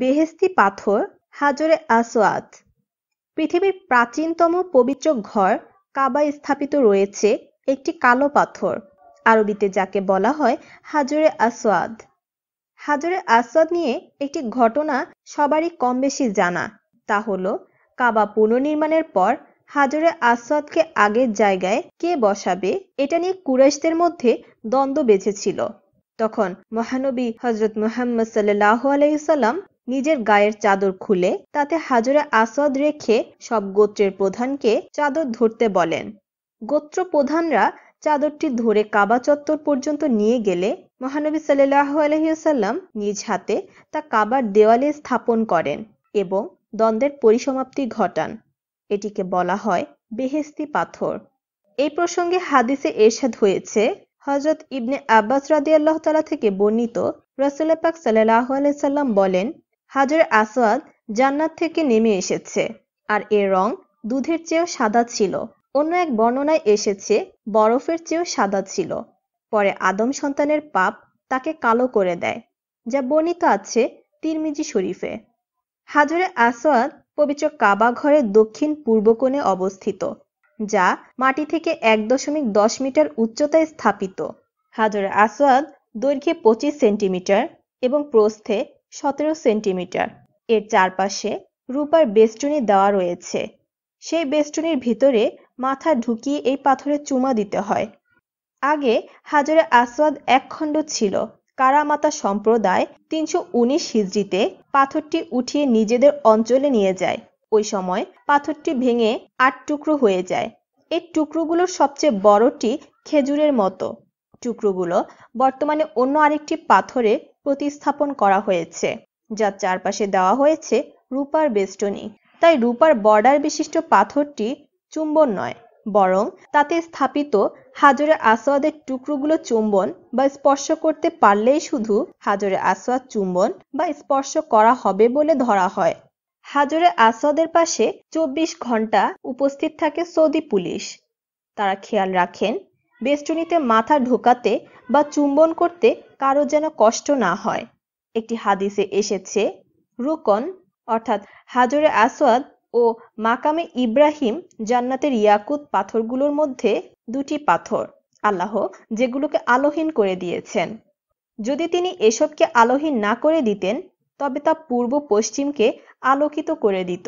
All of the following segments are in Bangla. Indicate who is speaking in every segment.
Speaker 1: বেহেস্তি পাথর হাজরে আসোয়াদ পৃথিবীর প্রাচীনতম পবিত্র ঘর কাবা স্থাপিত রয়েছে একটি কালো পাথর আরবিতে যাকে বলা হয় হাজরে আসোয়াদ হাজরে আসওয়াদ নিয়ে একটি ঘটনা সবারই কম বেশি জানা তা হল কাবা পুনর্নির্মাণের পর হাজরে আসওয়াদকে আগের জায়গায় কে বসাবে এটা নিয়ে কুরাইশদের মধ্যে দ্বন্দ্ব বেঁধেছিল তখন মহানবী হজরত মোহাম্মদ সাল্লাহ আলাইসাল্লাম নিজের গায়ের চাদর খুলে তাতে হাজরে আসাদ রেখে সব গোত্রের প্রধানকে চাদর ধরতে বলেন গোত্র প্রধানরা চাদরটি ধরে কাবা চত্বর পর্যন্ত নিয়ে গেলে মহানবী সাল্লাহ আলহিউসাল্লাম নিজ হাতে তা কাবার দেওয়ালে স্থাপন করেন এবং দ্বন্দ্বের পরিসমাপ্তি ঘটান এটিকে বলা হয় বেহেস্তি পাথর এই প্রসঙ্গে হাদিসে এরশাদ হয়েছে হজরত ইবনে আব্বাস রাদিয়াল্লাহ তালা থেকে বর্ণিত রসুল্লাপাক সাল্লাহ আলাইসাল্লাম বলেন হাজার আসওয়াদ জান্নাত থেকে নেমে এসেছে আর এর রং দুধের চেয়েও সাদা ছিল অন্য এক বর্ণনায় এসেছে বরফের চেয়েও সাদা ছিল পরে আদম সন্তানের পাপ তাকে কালো করে দেয় যা বর্ণিত আছে তিরমিজি শরীফে হাজরে আসওয়াদ পবিত্র কাবা ঘরের দক্ষিণ পূর্ব কোণে অবস্থিত যা মাটি থেকে এক দশমিক দশ মিটার উচ্চতায় স্থাপিত হাজরে আসওয়াদ দৈর্ঘ্যে পঁচিশ সেন্টিমিটার এবং প্রস্থে সতেরো সেন্টিমিটার এর চারপাশে রূপার বেষ্টনি দেওয়া রয়েছে সেই বেষ্টনির ভিতরে মাথা ঢুকিয়ে এই পাথরে চুমা দিতে হয় আগে হাজারে আসওয়াদ একখণ্ড ছিল কারামাতা সম্প্রদায় তিনশো উনিশ হিজড়িতে পাথরটি উঠিয়ে নিজেদের অঞ্চলে নিয়ে যায় ওই সময় পাথরটি ভেঙে আট টুকরো হয়ে যায় এই টুকরোগুলোর সবচেয়ে বড়টি খেজুরের মতো টুকরোগুলো বর্তমানে অন্য আরেকটি পাথরে প্রতিস্থাপন করা হয়েছে যার চারপাশে দেওয়া হয়েছে রূপার বেষ্টনী তাই রূপার বর্ডার বিশিষ্ট পাথরটি চুম্বন নয় বরং তাতে স্থাপিত হাজরে আসোয়াদের টুকরোগুলো চুম্বন বা স্পর্শ করতে পারলেই শুধু হাজরে আসোয়াদ চুম্বন বা স্পর্শ করা হবে বলে ধরা হয় হাজরে আসোয়াদের পাশে চব্বিশ ঘন্টা উপস্থিত থাকে সৌদি পুলিশ তারা খেয়াল রাখেন বেষ্টনীতে মাথা ঢোকাতে বা চুম্বন করতে কারো যেন কষ্ট না হয় একটি হাদিসে এসেছে রুকন অর্থাৎ হাজরে আসওয়াদ ও মাকামে ইব্রাহিম জান্নাতের ইয়াকুত পাথরগুলোর মধ্যে দুটি পাথর আল্লাহ যেগুলোকে আলোহীন করে দিয়েছেন যদি তিনি এসবকে আলোহীন না করে দিতেন তবে তা পূর্ব পশ্চিমকে আলোকিত করে দিত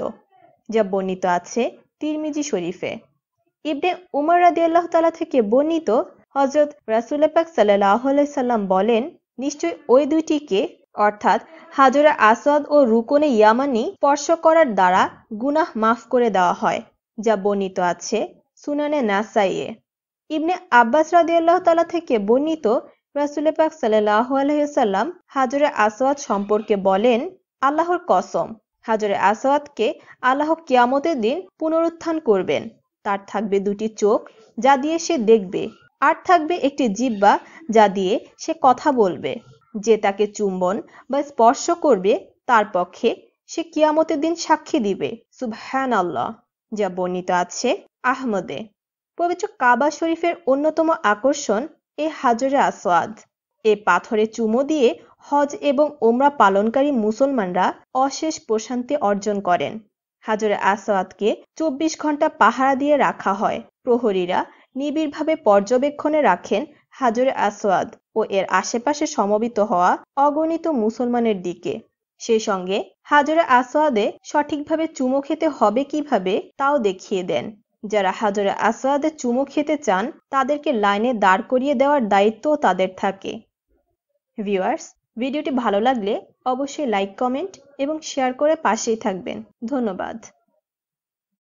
Speaker 1: যা বর্ণিত আছে তিরমিজি শরীফে ইবনে উমর আল্লাহ তালা থেকে বর্ণিত হজরত রাসুল্লাপাক সাল্লাহ সাল্লাম বলেন নিশ্চয় ওই দুইটিকে অর্থাৎ হাজরে আসাদ ও রুকনে ইয়ামানি স্পর্শ করার দ্বারা গুনাহ মাফ করে দেওয়া হয় যা বর্ণিত আছে সুনানে নাসাইয়ে ইবনে আব্বাস আল্লাহ তালা থেকে বর্ণিত রাসুল পাক সাল্লাহ আলহিসাল্লাম হাজরে আসওয়াদ সম্পর্কে বলেন আল্লাহর কসম হাজরে আসওয়াদকে আল্লাহ কিয়ামতের দিন পুনরুত্থান করবেন তার থাকবে দুটি চোখ যা দিয়ে সে দেখবে আর থাকবে একটি জিব্বা যা দিয়ে সে কথা বলবে যে তাকে চুম্বন বা স্পর্শ করবে তার পক্ষে সে কিয়ামতের দিন সাক্ষী দিবে সুবহান আল্লাহ যা বর্ণিত আছে আহমদে পবিত্র কাবা শরীফের অন্যতম আকর্ষণ এ হাজরে আসওয়াদ এ পাথরে চুমো দিয়ে হজ এবং ওমরা পালনকারী মুসলমানরা অশেষ প্রশান্তি অর্জন করেন হাজরে আসওয়াতকে চব্বিশ ঘন্টা পাহারা দিয়ে রাখা হয় প্রহরীরা নিবিড়ভাবে পর্যবেক্ষণে রাখেন হাজরে আসওয়াদ ও এর আশেপাশে সমবিত হওয়া অগণিত মুসলমানের দিকে সেই সঙ্গে হাজরে আসওয়াদে সঠিকভাবে চুমো খেতে হবে কিভাবে তাও দেখিয়ে দেন যারা হাজরে আসওয়াদে চুমো খেতে চান তাদেরকে লাইনে দাঁড় করিয়ে দেওয়ার দায়িত্ব তাদের থাকে ভিউয়ার্স ভিডিওটি ভালো লাগলে অবশ্যই লাইক কমেন্ট এবং শেয়ার করে পাশেই থাকবেন ধন্যবাদ